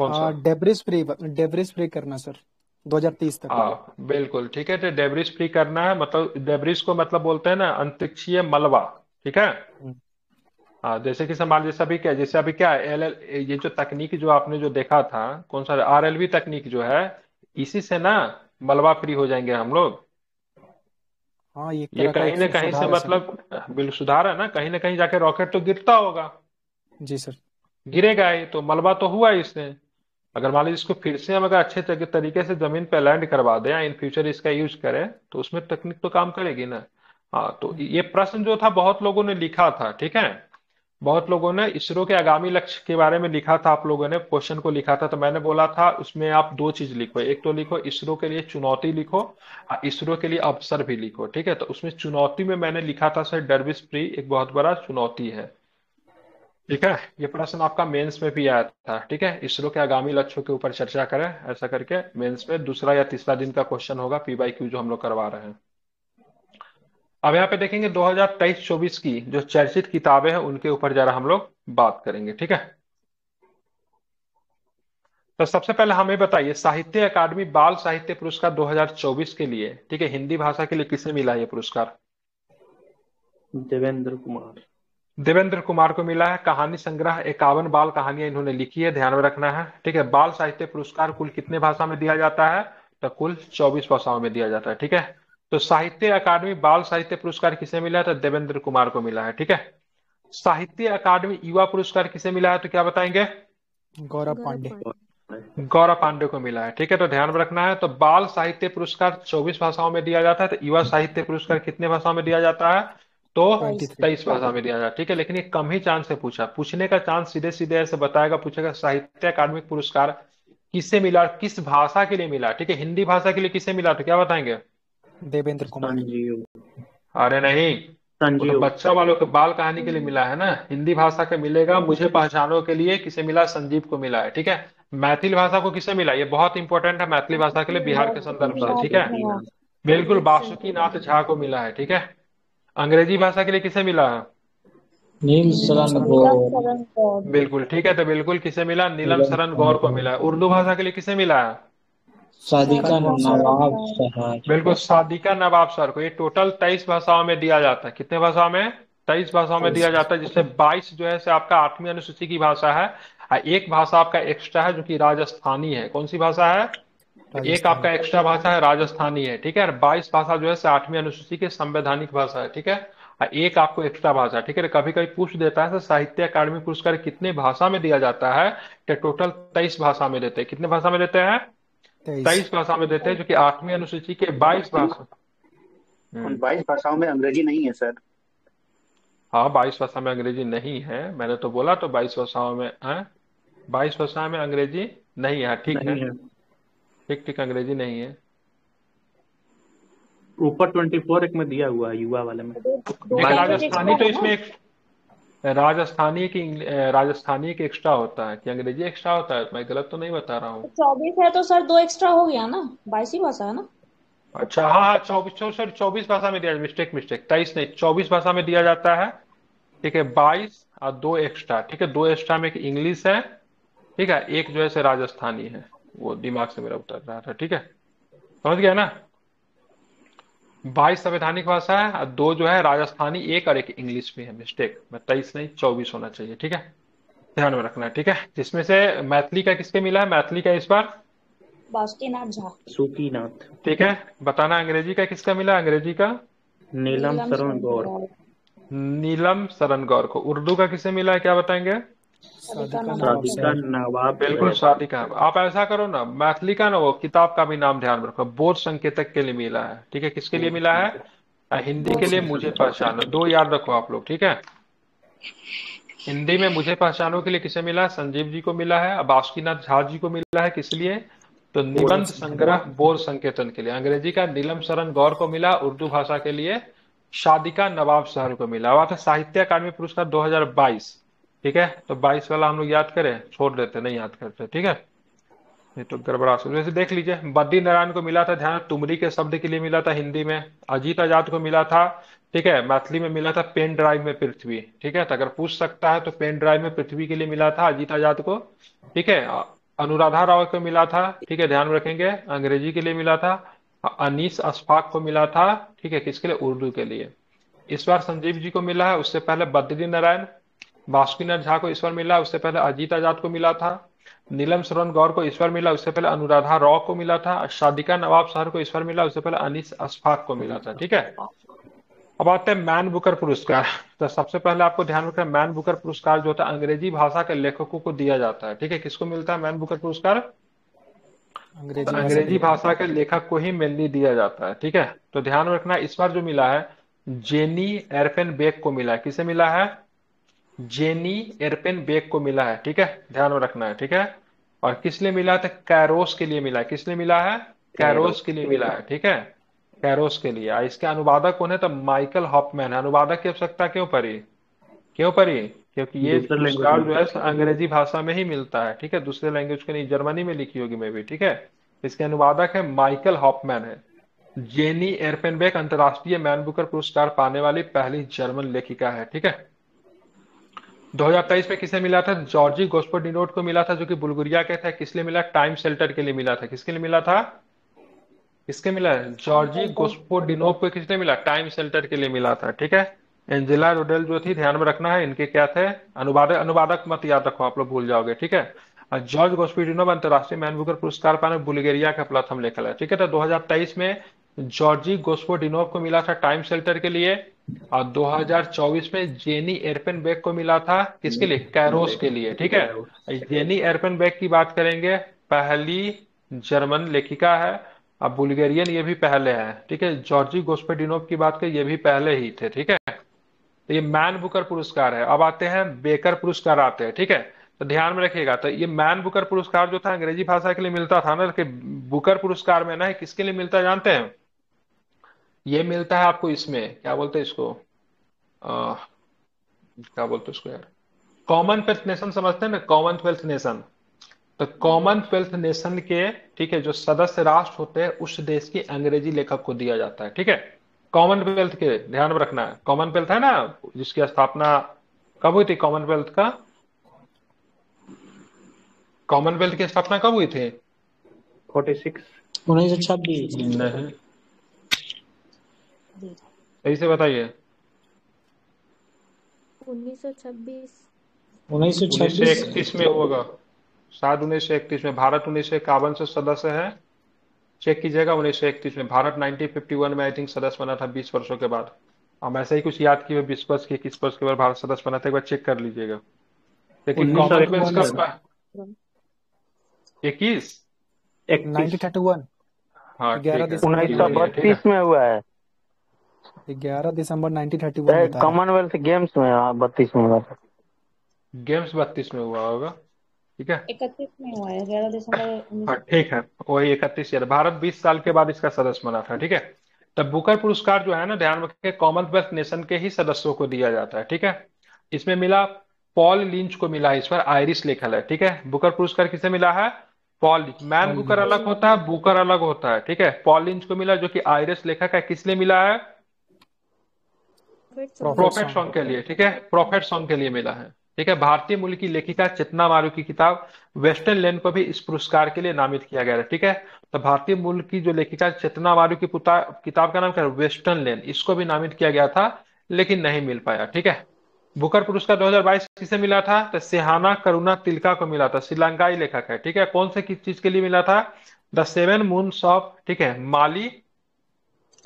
कौन सा डेब्रिस फ्री डेब्रिस फ्री करना सर 2030 तक हाँ बिल्कुल ठीक है तो डेब्रिस फ्री करना है मतलब डेब्रिस को मतलब बोलते हैं ना अंतरिक्षीय मलबा ठीक है हम्म। हाँ जैसे कि मान जैसे अभी क्या जैसे अभी क्या एल एल ये जो तकनीक जो आपने जो देखा था कौन सा आर एल वी तकनीक जो है इसी से ना मलबा फ्री हो जाएंगे हम लोग हाँ ये ये तरह का कहीं एक ना कहीं से सुधार है मतलब सर मतलब बिल्कुल सुधार है ना कहीं ना कहीं जाके रॉकेट तो गिरता होगा जी सर गिरेगा ही तो मलबा तो हुआ इससे अगर मान लीजिए इसको फिर से हम अगर अच्छे तरीके तरीके से जमीन पे लैंड करवा दें या इन फ्यूचर इसका यूज करें तो उसमें तकनीक तो काम करेगी ना हाँ तो ये प्रश्न जो था बहुत लोगों ने लिखा था ठीक है बहुत लोगों ने इसरो के आगामी लक्ष्य के बारे में लिखा था आप लोगों ने क्वेश्चन को लिखा था तो मैंने बोला था उसमें आप दो चीज लिखो एक तो लिखो इसरो के लिए चुनौती लिखो और इसरो के लिए अवसर भी लिखो ठीक है तो उसमें चुनौती में मैंने लिखा था सर डरविस प्री एक बहुत बड़ा चुनौती है ठीक है ये प्रश्न आपका मेन्स में भी आया था ठीक है इसरो के आगामी लक्ष्यों के ऊपर चर्चा करें ऐसा करके मेन्स में दूसरा या तीसरा दिन का क्वेश्चन होगा पी बाई क्यू जो हम लोग करवा रहे हैं अब यहाँ पे देखेंगे 2023-24 की जो चर्चित किताबें हैं उनके ऊपर जरा हम लोग बात करेंगे ठीक है तो सबसे पहले हमें बताइए साहित्य अकादमी बाल साहित्य पुरस्कार 2024 के लिए ठीक है हिंदी भाषा के लिए किसे मिला ये पुरस्कार देवेंद्र कुमार देवेंद्र कुमार को मिला है कहानी संग्रह इक्यावन बाल कहानियां इन्होंने लिखी है ध्यान में रखना है ठीक है बाल साहित्य पुरस्कार कुल कितने भाषा में दिया जाता है तो कुल चौबीस भाषाओं में दिया जाता है ठीक है तो साहित्य अकादमी बाल साहित्य पुरस्कार किसे मिला है तो देवेंद्र कुमार को मिला है ठीक है साहित्य अकादमी युवा पुरस्कार किसे मिला है तो क्या बताएंगे गौरव पांडे गौरव पांडे को मिला है ठीक है तो ध्यान रखना है तो बाल साहित्य पुरस्कार 24 भाषाओं में दिया जाता है तो युवा साहित्य पुरस्कार कितने भाषाओं में दिया जाता है तो तेईस भाषा में दिया जाता है ठीक है लेकिन ये कम ही चांस से पूछा पूछने का चांस सीधे सीधे ऐसे बताएगा पूछेगा साहित्य अकादमिक पुरस्कार किससे मिला किस भाषा के लिए मिला ठीक है हिंदी भाषा के लिए किसे मिला तो क्या बताएंगे देवेंद्र कुमार संजीव अरे नहीं संजीव तो बच्चा वालों के बाल कहानी के लिए मिला है ना हिंदी भाषा का मिलेगा मुझे पहचानो के लिए किसे मिला संजीव को मिला है ठीक है मैथिल भाषा को किसे मिला ये बहुत इंपॉर्टेंट है मैथिली भाषा के लिए बिहार के संदर्भ से ठीक है बिल्कुल बासुकी नाथ झा को मिला है ठीक है अंग्रेजी भाषा के लिए किसे मिला है नील शरण गौर बिल्कुल ठीक है तो बिल्कुल किसे मिला नीलम शरण गौर को मिला उर्दू भाषा के लिए किसे मिला है सादिका नवाब सर बिल्कुल सादिका नवाब सर को ये टोटल तेईस भाषाओं में दिया जाता है कितने भाषाओं में तेईस भाषाओं में दिया जाता है जिससे बाईस जो है से आपका आठवीं अनुसूची की भाषा है एक भाषा आपका एक्स्ट्रा है जो कि राजस्थानी है कौन सी भाषा है एक आपका एक्स्ट्रा भाषा है राजस्थानी है ठीक है बाईस भाषा जो है आठवीं अनुसूची के संवैधानिक भाषा है ठीक है एक आपको एक्स्ट्रा भाषा ठीक है कभी कभी पूछ देता है साहित्य अकादमी पुरस्कार कितने भाषा में दिया जाता है टोटल तो तेईस भाषा में देते हैं कितने भाषा में देते हैं तेईस भाषा में देते हैं जो कि आठवीं अनुसूची के बाईस भाषा हम्म। बाईस भाषाओं में अंग्रेजी नहीं है सर हाँ बाईस भाषा में अंग्रेजी नहीं है मैंने तो बोला तो बाईस भाषाओं में हाँ? बाईस भाषा में अंग्रेजी नहीं है हाँ, ठीक है ठीक ठीक अंग्रेजी नहीं है ऊपर ट्वेंटी फोर एक में दिया हुआ है युवा वाले में राजस्थानी तो इसमें एक राजस्थानी की राजस्थानी एक एक्स्ट्रा होता है कि अंग्रेजी एक्स्ट्रा होता है मैं गलत तो नहीं बता रहा हूँ चौबीस है तो सर दो एक्स्ट्रा हो गया ना बाईसवीं भाषा है ना अच्छा हाँ हाँ चौबीस चौबीस सर चौबीस भाषा में दिया मिस्टेक मिस्टेक तेईस नहीं चौबीस भाषा में दिया जाता है ठीक है बाईस और दो एक्स्ट्रा ठीक है दो एक्स्ट्रा में एक इंग्लिश है ठीक है एक जो है राजस्थानी है वो दिमाग से मेरा उतर रहा था ठीक है समझ गया ना बाईस संवैधानिक भाषा है और दो जो है राजस्थानी एक और एक इंग्लिश में है मिस्टेक मैं तेईस नहीं चौबीस होना चाहिए ठीक है ध्यान में रखना है ठीक है जिसमें से मैथिली का किसके मिला है मैथिली का इस बार बासुकीनाथ झा सुकीनाथ ठीक है बताना अंग्रेजी का किसका मिला अंग्रेजी का नीलम शरण गौर नीलम शरण गौर को उर्दू का किसे मिला है क्या बताएंगे बिल्कुल साधिका आप ऐसा करो ना मैथिली का ना वो किताब का भी नाम ध्यान रखो बोध संकेतक के लिए मिला है ठीक है किसके लिए मिला है हिंदी के लिए मुझे पहचानो दो याद रखो आप लोग ठीक है हिंदी में मुझे पहचानो के लिए किसे मिला संजीव जी को मिला है बासुकीनाथ झा जी को मिला है किस लिए तो निबंध संग्रह बोध संकेतन के लिए अंग्रेजी का नीलम शरण गौर को मिला उर्दू भाषा के लिए शादिका नवाब शहर को मिला हुआ था साहित्य अकादमी पुरस्कार 2022 ठीक है तो बाईस वाला हम लोग याद करें छोड़ देते नहीं याद करते ठीक है ये तो गड़बड़ा वैसे देख लीजिए बद्री नारायण को मिला था ध्यान तुमरी के शब्द के लिए मिला था हिंदी में अजीत आजाद को मिला था ठीक है मैथिली में मिला था पेन ड्राइव में पृथ्वी ठीक है तो अगर पूछ सकता है तो पेन ड्राइव में पृथ्वी के लिए मिला था अजीत आजाद को ठीक है अनुराधा राव को मिला था ठीक है ध्यान रखेंगे अंग्रेजी के लिए मिला था अनिस अशफाक को मिला था ठीक है किसके लिए उर्दू के लिए इस बार संजीव जी को मिला है उससे पहले बद्री नारायण बास्किनर झा को ईश्वर मिला उससे पहले अजीत आजाद को मिला था नीलम सुरन गौर को ईश्वर मिला उससे पहले अनुराधा रॉ को मिला था शादिका नवाब सर को ईश्वर मिला उससे पहले अनिस अशफाक को मिला था ठीक है अब आते हैं मैन बुकर पुरस्कार तो सबसे पहले आपको ध्यान रखना मैन बुकर पुरस्कार जो होता है अंग्रेजी भाषा के लेखकों को दिया जाता है ठीक है किसको मिलता है मैन बुकर पुरस्कार अंग्रेजी तो अंग्रेजी भाषा के लेखक को ही मेनली दिया जाता है ठीक है तो ध्यान रखना इस बार जो मिला है जेनी एरफेन बेग को मिला है किसे मिला है जेनी एरपेन बेग को मिला है ठीक है ध्यान में रखना है ठीक है और किस लिए मिला था कैरोस के लिए मिला किस लिए मिला है कैरोस के लिए मिला है ठीक है कैरोस के लिए इसके अनुवादक कौन है तो माइकल हॉपमैन है अनुवादक की आवश्यकता क्यों पड़ी क्यों पड़ी क्योंकि ये पुरस्कार जो है अंग्रेजी भाषा में ही मिलता है ठीक है दूसरे लैंग्वेज के नहीं जर्मनी में लिखी होगी मैं भी ठीक है इसके अनुवादक है माइकल हॉपमैन है जेनी एरपेनबेक अंतर्राष्ट्रीय मैन बुकर पुरस्कार पाने वाली पहली जर्मन लेखिका है ठीक है 2023 में किसे मिला था जॉर्जी गोस्पोडिनोट को मिला था जो कि बुल्गारिया के था किस लिए मिला टाइम शेल्टर के लिए मिला था किसके लिए मिला था किसके मिला जॉर्जी गोस्पोडिनोव को किसने मिला टाइम शेल्टर के लिए मिला था ठीक है एंजेला रोडेल जो थी ध्यान में रखना है इनके क्या थे अनुवादक अनुवादक मत याद रखो आप लोग भूल जाओगे ठीक है जॉर्ज गोस्पिडिनोव अंतर्राष्ट्रीय मैन बुकर पुरस्कार पाने बुल्गेरिया का प्रथम लेखक है ठीक है तो 2023 में जॉर्जी गोस्पोडिनोव को मिला था टाइम शेल्टर के लिए और 2024 में जेनी एयरपेन बैग को मिला था किसके लिए कैरोस के लिए ठीक है जेनी एयरपेन बैग की बात करेंगे पहली जर्मन लेखिका है अब बुल्गेरियन ये भी पहले है ठीक है जॉर्जी गोस्पेडिनोव की बात कर ये भी पहले ही थे ठीक है तो ये मैन बुकर पुरस्कार है अब आते हैं बेकर पुरस्कार आते हैं ठीक है तो ध्यान में रखिएगा तो ये मैन बुकर पुरस्कार जो था अंग्रेजी भाषा के लिए मिलता था ना कि बुकर पुरस्कार में ना किसके लिए मिलता जानते हैं ये मिलता है आपको इसमें क्या बोलते हैं इसको आ, क्या बोलते हैं इसको यार कॉमनवेल्थ नेशन समझते हैं ना कॉमनवेल्थ नेशन तो कॉमनवेल्थ नेशन के ठीक है जो सदस्य राष्ट्र होते हैं उस देश की अंग्रेजी लेखक को दिया जाता है ठीक है कॉमनवेल्थ के ध्यान में रखना है कॉमनवेल्थ है ना जिसकी स्थापना कब हुई थी कॉमनवेल्थ का कॉमनवेल्थ की स्थापना कब हुई थी 46 1926 नहीं सही तो से बताइए 1926 1931 में होगा शायद उन्नीस सौ इकतीस में भारत उन्नीस सौ इक्यावन से सदस्य है चेक कीजिएगा उन्नीस सौ इकतीस में भारत 1951 में आई थिंक सदस्य बना था 20 वर्षों के बाद हम ऐसा ही कुछ याद हुए बीस वर्ष के इक्कीस वर्ष के बाद भारत सदस्य बना था एक बार चेक कर लीजिएगा लेकिन इक्कीस हाँ उन्नीस सौ हाँ, बत्तीस में हुआ है ग्यारह दिसंबर 1931 कॉमनवेल्थ गेम्स में हाँ, बत्तीस में हुआ गेम्स बत्तीस में हुआ होगा ठीक है इकतीस में हुआ है ग्यारह दिसंबर हाँ ठीक है वही इकतीस ईयर भारत बीस साल के बाद इसका सदस्य बना था ठीक है तब बुकर पुरस्कार जो है ना ध्यान रखें कॉमनवेल्थ नेशन के ही सदस्यों को दिया जाता है ठीक है इसमें मिला पॉल लिंच को मिला इस पर आयरिश लेखक है ठीक है बुकर पुरस्कार किसे मिला है पॉल लिंच मैन बुकर अलग होता है बुकर अलग होता है ठीक है पॉल लिंच को मिला जो कि आयरिश लेखक है किसने मिला है प्रॉफिट सॉन्ग के लिए ठीक है प्रॉफिट सॉन्ग के लिए मिला है ठीक है भारतीय मूल की लेखिका चेतना मारू की किताब वेस्टर्न लैंड को भी इस पुरस्कार के लिए नामित किया गया है ठीक है तो भारतीय मूल की जो लेखिका चेतना मारू की किताब का नाम क्या वेस्टर्न लैंड इसको भी नामित किया गया था लेकिन नहीं मिल पाया ठीक है बुकर पुरस्कार 2022 किसे मिला था तो सिहाना करुणा तिलका को मिला था श्रीलंकाई लेखक है ठीक है कौन से किस चीज के लिए मिला था द सेवन मून ऑफ ठीक है माली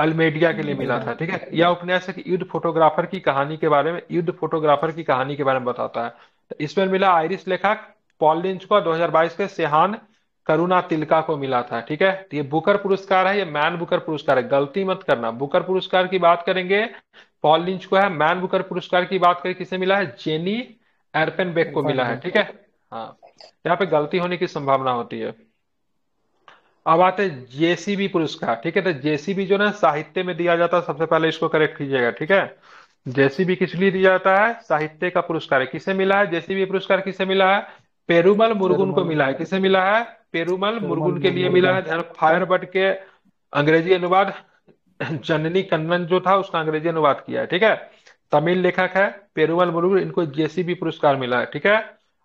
अल्मेडिया के लिए मिला था ठीक है यह उपन्यास युद्ध फोटोग्राफर की कहानी के बारे में युद्ध फोटोग्राफर की कहानी के बारे में बताता है तो इसमें मिला आयरिश लेखक पॉल लिंच को 2022 के सेहान करुणा तिलका को मिला था ठीक है तो ये बुकर पुरस्कार है ये मैन बुकर पुरस्कार है गलती मत करना बुकर पुरस्कार की बात करेंगे पॉल लिंच को है मैन बुकर पुरस्कार की बात करें किसे मिला है जेनी एरपेनबेक को मिला है ठीक है हाँ यहाँ पे गलती होने की संभावना होती है अब आते हैं जेसीबी पुरस्कार ठीक है तो जेसीबी जो ना साहित्य में दिया जाता है सबसे पहले इसको करेक्ट कीजिएगा ठीक है जेसीबी किस लिए दिया जाता है साहित्य का पुरस्कार है किसे मिला है जेसीबी पुरस्कार किसे मिला है पेरुमल मुर्गुन को मिला है किसे मिला है पेरुमल मुर्गुन के लिए मिला है फायर बट के अंग्रेजी अनुवाद जननी कन्वन जो था उसका अंग्रेजी अनुवाद किया है ठीक है तमिल लेखक है पेरुमल मुर्गुन इनको जेसीबी पुरस्कार मिला है ठीक है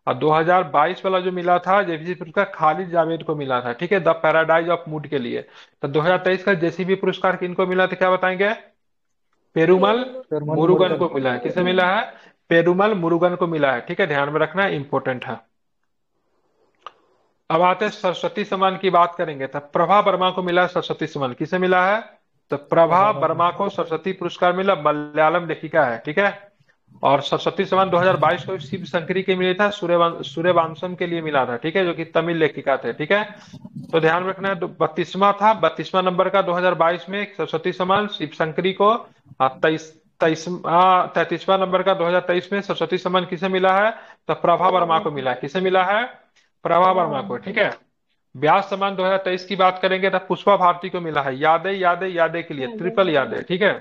और 2022 वाला जो मिला था जेबीसी पुरस्कार खालिद जावेद को मिला था ठीक है द पैराडाइज ऑफ मूड के लिए तो 2023 का जेसीबी पुरस्कार किनको मिला था क्या बताएंगे पेरुमल मुरुगन को मिला है किसे मिला है पेरुमल मुरुगन को मिला है ठीक है ध्यान में रखना इंपॉर्टेंट है अब आते हैं सरस्वती सम्मान की बात करेंगे तो प्रभा वर्मा को मिला सरस्वती सम्मान किसे मिला है तो प्रभा वर्मा को सरस्वती पुरस्कार मिला मलयालम लेखिका है ठीक है और सरस्वती सम्मान 2022 को शिव शंकरी के मिले था सूर्य वामसम के लिए मिला था ठीक है जो कि तमिल लेखिका थे ठीक है तो ध्यान रखना है बत्तीसवा था बत्तीसवा नंबर का 2022 में सरस्वती समान शिव शंकरी को तेईस तैतीसवा नंबर का 2023 में सरस्वती समान किसे मिला है तो प्रभा वर्मा को मिला किसे मिला है प्रभा वर्मा को ठीक है ब्यास समान दो की बात करेंगे तो पुष्पा भारती को मिला है यादे यादे यादे के लिए ट्रिपल यादे ठीक है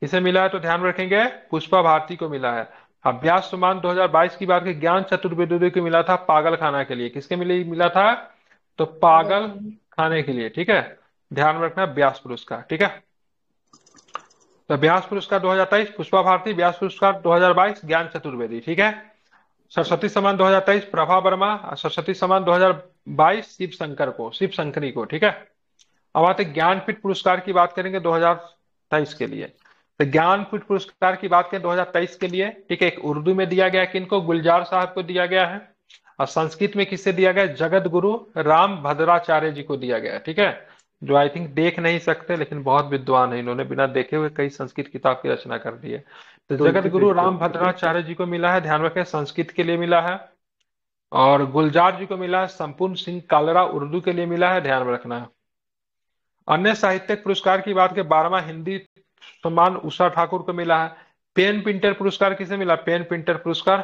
किसे मिला है तो ध्यान रखेंगे पुष्पा भारती को मिला है अभ्यास सुमान 2022 की बात के ज्ञान चतुर्वेदी को मिला था पागल खाना के लिए किसके मिले मिला था तो पागल खाने के लिए ठीक है ध्यान रखना ब्यास पुरस्कार ठीक है तो व्यास पुरस्कार 2023 पुष्पा भारती ब्यास पुरस्कार 2022 ज्ञान चतुर्वेदी ठीक है सरस्वती सम्मान 2023 प्रभा वर्मा सरस्वती सम्मान 2022 शिव शंकर को शिव शंकरी को ठीक है अब आते ज्ञानपीठ पुरस्कार की बात करेंगे 2023 के लिए तो ज्ञानपीठ पुरस्कार की बात करें 2023 के लिए ठीक है एक उर्दू में दिया गया किनको गुलजार साहब को दिया गया है और संस्कृत में किसे दिया गया जगत गुरु राम भद्राचार्य जी को दिया गया ठीक है जो आई थिंक देख नहीं सकते लेकिन बहुत विद्वान है इन्होंने बिना देखे हुए कई संस्कृत किताब की रचना कर दी है तो, तो जगत गुरु राम भद्राचार्य जी को मिला है ध्यान रखें संस्कृत के लिए मिला है और गुलजार जी को मिला है संपूर्ण सिंह कालरा उर्दू के लिए मिला है ध्यान में रखना है अन्य साहित्य पुरस्कार की बात के बारहवा हिंदी सम्मान उषा ठाकुर को मिला है पेन पिंटर पुरस्कार किसे मिला पेन पिंटर पुरस्कार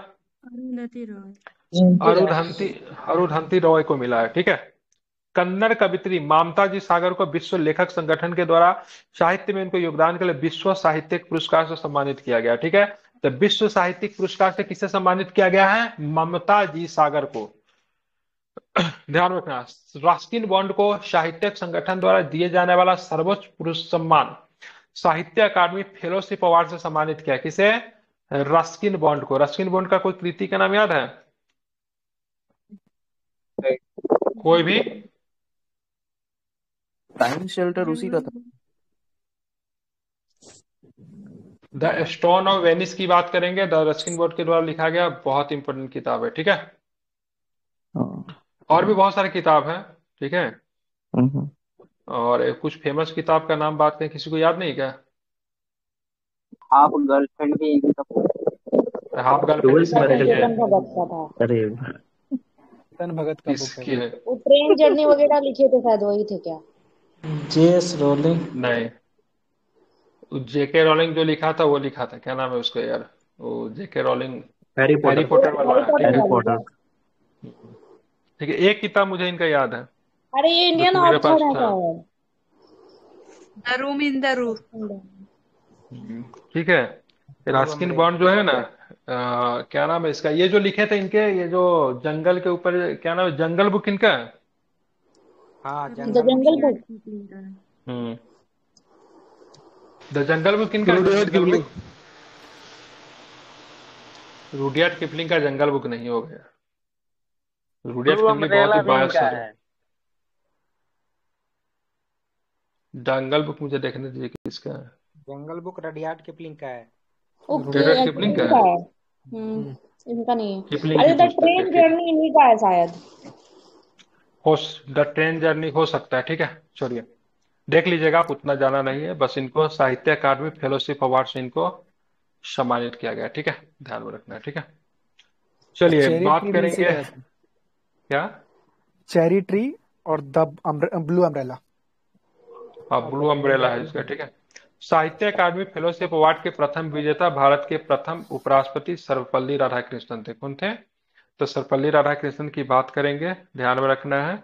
अरुधंती अरुधंती रॉय को मिला है ठीक है कन्नड़ कवित्री मामता जी सागर को विश्व लेखक संगठन के द्वारा साहित्य में उनके योगदान के लिए विश्व साहित्य पुरस्कार से सम्मानित किया गया ठीक है तो विश्व साहित्यिक पुरस्कार से किसे सम्मानित किया गया है ममता जी सागर को ध्यान रखना रास्किन बॉन्ड को साहित्यिक संगठन द्वारा दिए जाने वाला सर्वोच्च पुरुष सम्मान साहित्य अकादमी फेलोशिप अवार्ड से सम्मानित किया किसे रस्किन बॉन्ड को रस्किन बॉन्ड का कोई कृति का नाम याद है कोई भी टाइम शेल्टर उसी का था द स्टोन ऑफ वेनिस की बात करेंगे द रस्किन बोर्ड के द्वारा लिखा गया बहुत इंपॉर्टेंट किताब है ठीक है हाँ। और भी बहुत सारी किताब है ठीक है हम्म, हम्म। और कुछ फेमस किताब का नाम बात करें किसी को याद नहीं क्या आप गर्लफ्रेंड भी इनका हाफ गर्लफ्रेंड इसमें नहीं है अरे चेतन भगत का बुक है वो ट्रेन जर्नी वगैरह लिखे थे शायद वही थे क्या जेएस रोलिंग नहीं जेके रोलिंग जो लिखा था वो लिखा था क्या नाम है उसको यार वो जेके रोलिंग हैरी पॉटर वाला हैरी पॉटर ठीक है एक किताब मुझे इनका याद है अरे ये इंडियन मतलब ऑथर है the room in the room ठीक है रास्किन बॉन्ड जो है ना आ, क्या नाम है इसका ये जो लिखे थे इनके ये जो जंगल के ऊपर क्या नाम है जंगल बुक इनका हाँ jungle, book the hmm. Jungle book इनका रूडियार्ड किपलिंग का जंगल बुक नहीं हो गया रूडियार्ड किपलिंग बहुत ही बायस है जंगल बुक मुझे देखने दीजिए किसका है जंगल बुक रडियार्ड किपलिंग का है ओके किपलिंग अच्छा, का है इनका हम्म, नहीं है अरे द ट्रेन जर्नी इन्हीं का है शायद हो द ट्रेन जर्नी हो सकता है ठीक है छोड़िए देख लीजिएगा आप उतना जाना नहीं है बस इनको साहित्य अकादमी फेलोशिप अवार्ड से इनको सम्मानित किया गया ठीक है ध्यान में रखना ठीक है चलिए बात करेंगे क्या चेरी ट्री और द ब्लू अम्ब्रेला हाँ ब्लू अम्ब्रेला है इसका ठीक है साहित्य अकादमी फेलोशिप अवार्ड के प्रथम विजेता भारत के प्रथम उपराष्ट्रपति सर्वपल्ली राधाकृष्णन थे कौन थे तो सर्वपल्ली राधाकृष्णन की बात करेंगे ध्यान में रखना है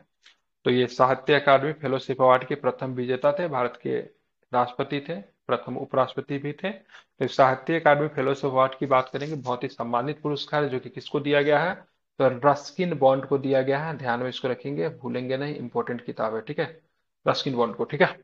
तो ये साहित्य अकादमी फेलोशिप अवार्ड के प्रथम विजेता थे भारत के राष्ट्रपति थे प्रथम उपराष्ट्रपति भी थे तो साहित्य अकादमी फेलोशिप अवार्ड की बात करेंगे बहुत ही सम्मानित पुरस्कार जो कि किसको दिया गया है तो रस्किन बॉन्ड को दिया गया है ध्यान में इसको रखेंगे भूलेंगे नहीं इंपॉर्टेंट किताब है ठीक है रस्किन बॉन्ड को ठीक है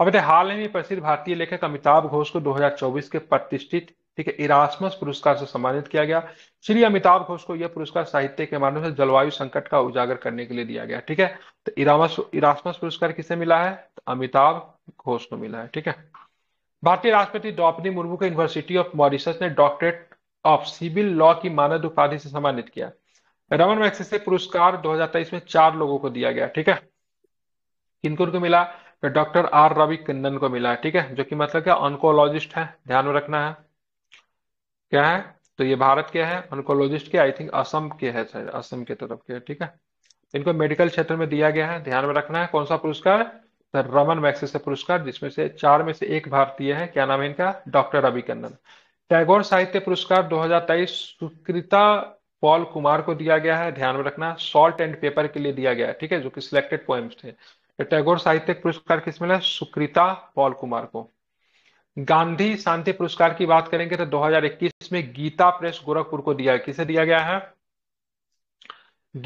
अब इतने हाल ही में प्रसिद्ध भारतीय लेखक अमिताभ घोष को 2024 के प्रतिष्ठित ठीक है इरासमस पुरस्कार से सम्मानित किया गया श्री अमिताभ घोष को यह पुरस्कार साहित्य के माध्यम से जलवायु संकट का उजागर करने के लिए दिया गया ठीक है तो इरामस इरासमस पुरस्कार किसे मिला है तो अमिताभ घोष को मिला है ठीक है भारतीय राष्ट्रपति द्रौपदी मुर्मू को यूनिवर्सिटी ऑफ मॉरिशस ने डॉक्टरेट ऑफ सिविल लॉ की मानद उपाधि से सम्मानित किया रमन मैक्सेस पुरस्कार दो में चार लोगों को दिया गया ठीक है किनको मिला तो डॉक्टर आर रवि किंदन को मिला है ठीक है जो कि मतलब क्या ऑनकोलॉजिस्ट है ध्यान में रखना है क्या है तो ये भारत के है ऑनकोलॉजिस्ट के आई थिंक असम के है सर असम के तरफ के ठीक है इनको मेडिकल क्षेत्र में दिया गया है ध्यान में रखना है कौन सा पुरस्कार तो रमन मैक्सेसे पुरस्कार जिसमें से चार में से एक भारतीय है क्या नाम है इनका डॉक्टर रवि कन्नन टैगोर साहित्य पुरस्कार 2023 सुकृता पॉल कुमार को दिया गया है ध्यान में रखना सॉल्ट एंड पेपर के लिए दिया गया है ठीक है जो कि सिलेक्टेड पोएम्स थे टैगोर साहित्य पुरस्कार किस मिला सुकृता पॉल कुमार को गांधी शांति पुरस्कार की बात करेंगे तो 2021 में गीता प्रेस गोरखपुर को दिया किसे दिया गया है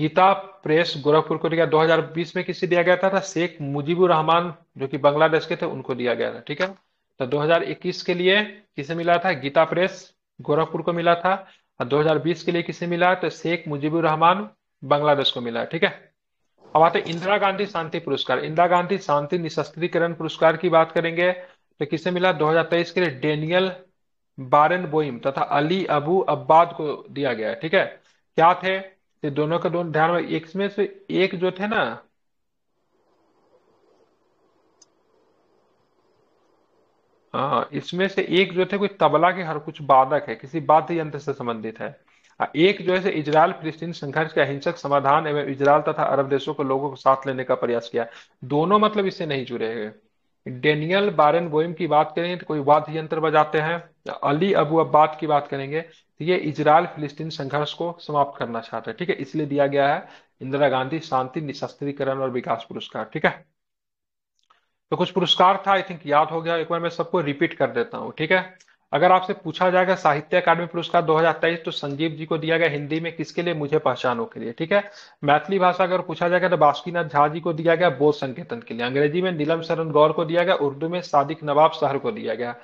गीता प्रेस गोरखपुर को दिया 2020 में किसे दिया गया था, था शेख मुजीबुर रहमान जो कि बांग्लादेश के थे उनको दिया गया था ठीक है तो 2021 के लिए किसे मिला था गीता प्रेस गोरखपुर को मिला था और 2020 के लिए किसे मिला तो शेख मुजीबुर रहमान बांग्लादेश को मिला ठीक है अब आते इंदिरा गांधी शांति पुरस्कार इंदिरा गांधी शांति निशस्त्रीकरण पुरस्कार की बात करेंगे तो किसे मिला 2023 के लिए डेनियल बारन बोइम तथा अली अबू अब्बाद को दिया गया ठीक है क्या थे ये दोनों का दोनों ध्यान एक में से एक जो थे ना हाँ इसमें से एक जो थे कोई तबला के हर कुछ बाधक है किसी वाद्य यंत्र से संबंधित है हाँ, एक जो है इजराइल फिलिस्तीन संघर्ष का हिंसक समाधान एवं इजराइल तथा अरब देशों को लोगों को साथ लेने का प्रयास किया दोनों मतलब इससे नहीं जुड़े हुए डेनियल बारेन बोइम की बात करें तो कोई वाद्य यंत्र बजाते हैं अली अबू अब्बाद की बात करेंगे तो ये इजराइल फिलिस्तीन संघर्ष को समाप्त करना चाहते हैं ठीक है इसलिए दिया गया है इंदिरा गांधी शांति निशस्त्रीकरण और विकास पुरस्कार ठीक है तो कुछ पुरस्कार था आई थिंक याद हो गया एक बार मैं सबको रिपीट कर देता हूँ ठीक है अगर आपसे पूछा जाएगा साहित्य अकादमी पुरस्कार 2023 तो संजीव जी को दिया गया हिंदी में किसके लिए मुझे पहचानो के लिए ठीक है मैथिली भाषा अगर पूछा जाएगा तो बासुकीनाथ झा जी को दिया गया बोध संकेतन के लिए अंग्रेजी में नीलम शरण गौर को दिया गया उर्दू में सादिक नवाब शहर को दिया गया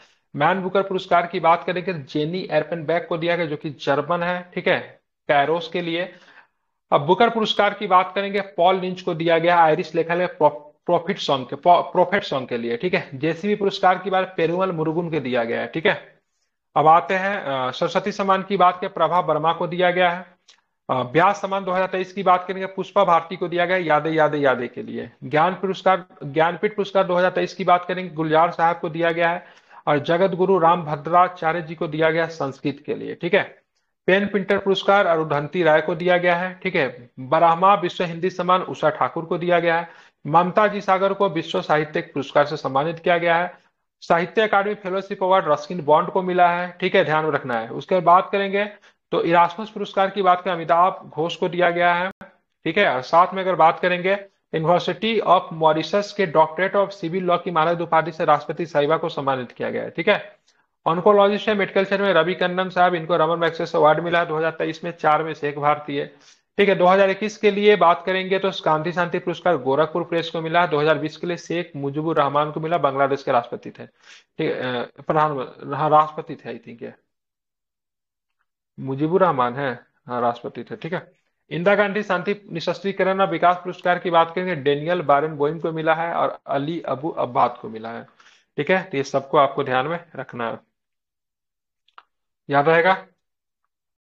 मैन बुकर पुरस्कार की बात करेंगे तो जेनी जेनी बैग को दिया गया जो कि जर्मन है ठीक है पैरोस के लिए अब बुकर पुरस्कार की बात करेंगे पॉल लिंच को दिया गया आयरिश लेखक प्रॉफिट सॉन्ग के प्रॉफिट सॉन्ग के लिए ठीक है जेसीबी पुरस्कार की बात पेरुमल मुरुगुन के दिया गया है ठीक है अब आते हैं सरस्वती सम्मान की बात के प्रभा वर्मा को दिया गया है ब्यास सम्मान 2023 की बात करेंगे पुष्पा भारती को दिया गया यादे यादे यादे के लिए ज्ञान पुरस्कार ज्ञानपीठ पुरस्कार 2023 की बात करेंगे गुलजार साहब को दिया गया है और जगत गुरु राम भद्राचार्य जी को दिया गया संस्कृत के लिए ठीक है पेन पिंटर पुरस्कार अरुधंती राय को दिया गया है ठीक है बराहमा विश्व हिंदी सम्मान उषा ठाकुर को दिया गया है ममता जी सागर को विश्व साहित्य पुरस्कार से सम्मानित किया गया है Sahitya Akademi fellowship award Ruskin Bond को मिला है ठीक है ध्यान में रखना है उसके बाद बात करेंगे तो इरासमस पुरस्कार की बात करें अमिताभ घोष को दिया गया है ठीक है और साथ में अगर बात करेंगे यूनिवर्सिटी ऑफ मॉरिशस के डॉक्टरेट ऑफ सिविल लॉ की मानद उपाधि से राष्ट्रपति साहिबा को सम्मानित किया गया है ठीक है ऑनकोलॉजिस्ट है मेडिकल क्षेत्र में रवि कन्नम साहब इनको रमन मैक्सेस अवार्ड मिला है दो में चार में से एक भारतीय ठीक है 2021 के लिए बात करेंगे तो गांधी शांति पुरस्कार गोरखपुर प्रेस को मिला 2020 के लिए शेख मुजिबुर रहमान को मिला बांग्लादेश के राष्ट्रपति थे ठीक प्रधान हाँ, राष्ट्रपति थे आई थिंक मुजीबुर रहमान है हाँ राष्ट्रपति थे ठीक है इंदिरा गांधी शांति निशस्त्रीकरण और विकास पुरस्कार की बात करेंगे डेनियल बारेन बोइन को मिला है और अली अबू अब्बाद को मिला है ठीक है तो ये सबको आपको ध्यान में रखना है याद रहेगा